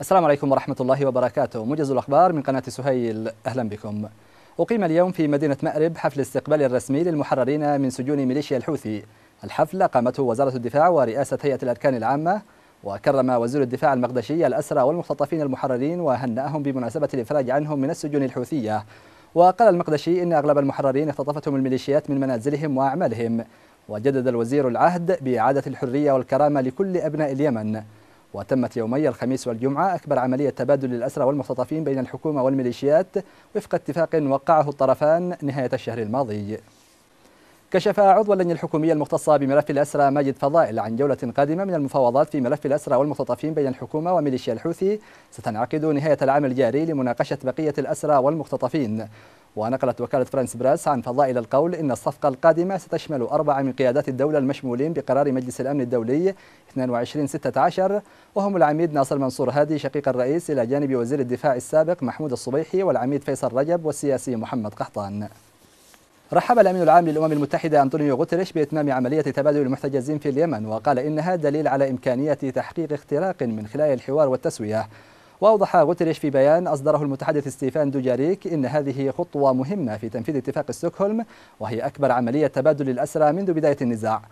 السلام عليكم ورحمة الله وبركاته موجز الأخبار من قناة سهيل أهلا بكم أقيم اليوم في مدينة مأرب حفل استقبال الرسمي للمحررين من سجون ميليشيا الحوثي الحفل قامته وزارة الدفاع ورئاسة هيئة الأركان العامة وكرم وزير الدفاع المقدشي الأسرى والمختطفين المحررين وهنأهم بمناسبة الإفراج عنهم من السجون الحوثية وقال المقدشي إن أغلب المحررين اختطفتهم الميليشيات من منازلهم وأعمالهم وجدد الوزير العهد بإعادة الحرية والكرامة لكل أبناء اليمن وتمت يومي الخميس والجمعة أكبر عملية تبادل للأسرى والمختطفين بين الحكومة والميليشيات وفق اتفاق وقعه الطرفان نهاية الشهر الماضي كشف عضو اللجنة الحكومية المختصة بملف الأسرى ماجد فضائل عن جولة قادمة من المفاوضات في ملف الأسرى والمختطفين بين الحكومة وميليشيا الحوثي ستنعقد نهاية العام الجاري لمناقشة بقية الأسرى والمختطفين ونقلت وكالة فرانس براس عن فضائل القول إن الصفقة القادمة ستشمل أربعة من قيادات الدولة المشمولين بقرار مجلس الأمن الدولي 2216 وهم العميد ناصر منصور هادي شقيق الرئيس إلى جانب وزير الدفاع السابق محمود الصبيحي والعميد فيصل رجب والسياسي محمد قحطان رحب الأمين العام للأمم المتحدة أنطونيو غوتريش بإتمام عملية تبادل المحتجزين في اليمن وقال إنها دليل على إمكانية تحقيق اختراق من خلال الحوار والتسوية وأوضح غوتريش في بيان أصدره المتحدث ستيفان دوجاريك إن هذه خطوة مهمة في تنفيذ اتفاق ستوكهولم وهي أكبر عملية تبادل الأسرى منذ بداية النزاع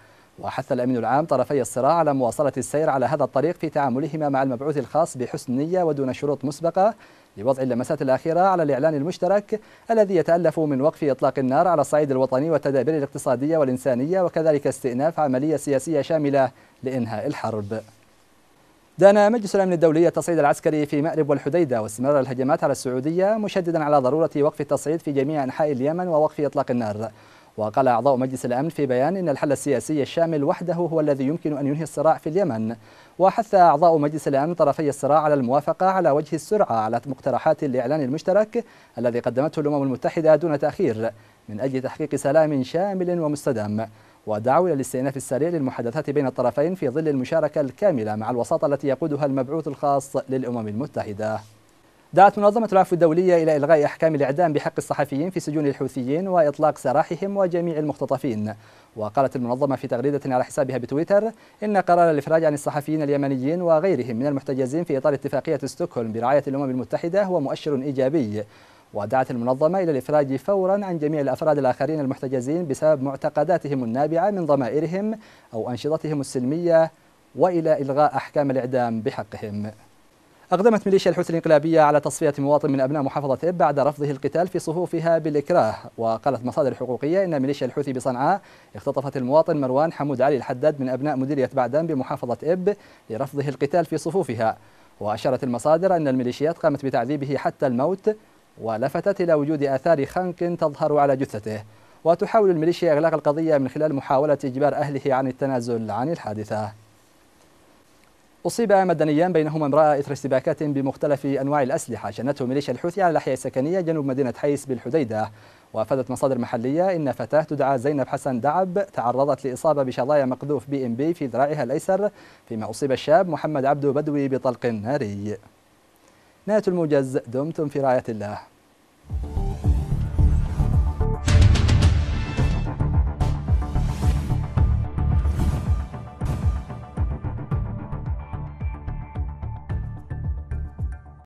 وحث الأمين العام طرفي الصراع على مواصلة السير على هذا الطريق في تعاملهما مع المبعوث الخاص بحسن نية ودون شروط مسبقة لوضع اللمسات الأخيرة على الإعلان المشترك الذي يتألف من وقف إطلاق النار على الصعيد الوطني والتدابير الاقتصادية والإنسانية وكذلك استئناف عملية سياسية شاملة لإنهاء الحرب دان مجلس الامن الدولي التصعيد العسكري في مأرب والحديده واستمرار الهجمات على السعوديه مشددا على ضروره وقف التصعيد في جميع انحاء اليمن ووقف اطلاق النار وقال أعضاء مجلس الأمن في بيان إن الحل السياسي الشامل وحده هو الذي يمكن أن ينهي الصراع في اليمن وحث أعضاء مجلس الأمن طرفي الصراع على الموافقة على وجه السرعة على مقترحات الإعلان المشترك الذي قدمته الأمم المتحدة دون تأخير من أجل تحقيق سلام شامل ومستدام ودعوا إلى الاستئناف السريع للمحادثات بين الطرفين في ظل المشاركة الكاملة مع الوساطة التي يقودها المبعوث الخاص للأمم المتحدة دعت منظمة العفو الدولية إلى إلغاء أحكام الإعدام بحق الصحفيين في سجون الحوثيين وإطلاق سراحهم وجميع المختطفين وقالت المنظمة في تغريدة على حسابها بتويتر إن قرار الإفراج عن الصحفيين اليمنيين وغيرهم من المحتجزين في إطار اتفاقية ستوكهولم برعاية الأمم المتحدة هو مؤشر إيجابي ودعت المنظمة إلى الإفراج فورا عن جميع الأفراد الآخرين المحتجزين بسبب معتقداتهم النابعة من ضمائرهم أو أنشطتهم السلمية وإلى إلغاء أحكام الإعدام بحقهم أقدمت ميليشيا الحوثي الإنقلابية على تصفية مواطن من أبناء محافظة إب بعد رفضه القتال في صفوفها بالإكراه وقالت مصادر حقوقية إن ميليشيا الحوثي بصنعاء اختطفت المواطن مروان حمود علي الحداد من أبناء مديرية بعدان بمحافظة إب لرفضه القتال في صفوفها وأشارت المصادر أن الميليشيات قامت بتعذيبه حتى الموت ولفتت إلى وجود آثار خنق تظهر على جثته وتحاول الميليشيا إغلاق القضية من خلال محاولة إجبار أهله عن التنازل عن الحادثة أصيب مدنيان بينهما امرأة إثر اشتباكات بمختلف أنواع الأسلحة شنته ميليشيا الحوثي على الأحياء السكنية جنوب مدينة حيس بالحديدة وأفادت مصادر محلية إن فتاة تدعى زينب حسن دعب تعرضت لإصابة بشظايا مقذوف بي إم بي في ذراعها الأيسر فيما أصيب الشاب محمد عبدو بدوي بطلق ناري نهاية الموجز دمتم في رعاية الله